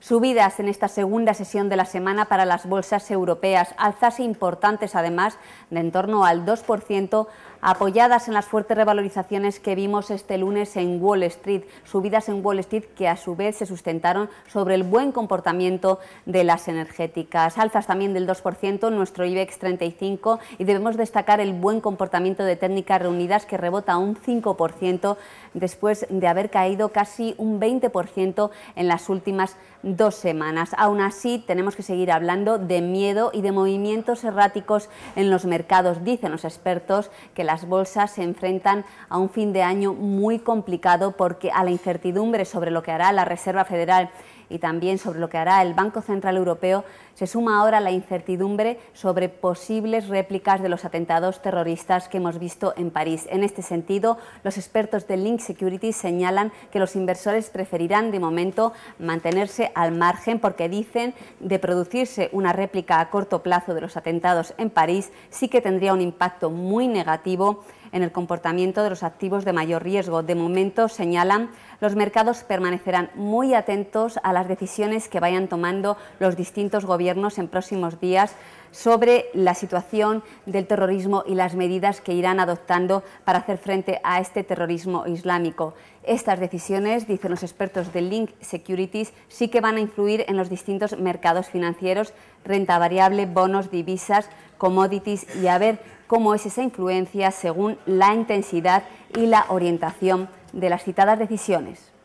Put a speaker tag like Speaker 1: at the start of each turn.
Speaker 1: Subidas en esta segunda sesión de la semana para las bolsas europeas, alzas importantes además de en torno al 2%, apoyadas en las fuertes revalorizaciones que vimos este lunes en Wall Street, subidas en Wall Street que a su vez se sustentaron sobre el buen comportamiento de las energéticas, alzas también del 2% en nuestro IBEX 35 y debemos destacar el buen comportamiento de técnicas reunidas que rebota un 5% después de haber caído casi un 20% en las últimas dos semanas. Aún así, tenemos que seguir hablando de miedo y de movimientos erráticos en los mercados. Dicen los expertos que las bolsas se enfrentan a un fin de año muy complicado porque a la incertidumbre sobre lo que hará la Reserva Federal y también sobre lo que hará el Banco Central Europeo, se suma ahora la incertidumbre sobre posibles réplicas de los atentados terroristas que hemos visto en París. En este sentido, los expertos de Link Security señalan que los inversores preferirán de momento mantenerse al margen porque dicen de producirse una réplica a corto plazo de los atentados en París sí que tendría un impacto muy negativo en el comportamiento de los activos de mayor riesgo. De momento, señalan, los mercados permanecerán muy atentos a las decisiones que vayan tomando los distintos gobiernos en próximos días sobre la situación del terrorismo y las medidas que irán adoptando para hacer frente a este terrorismo islámico. Estas decisiones, dicen los expertos de Link Securities, sí que van a influir en los distintos mercados financieros, renta variable, bonos, divisas, commodities y a ver cómo es esa influencia según la intensidad y la orientación de las citadas decisiones.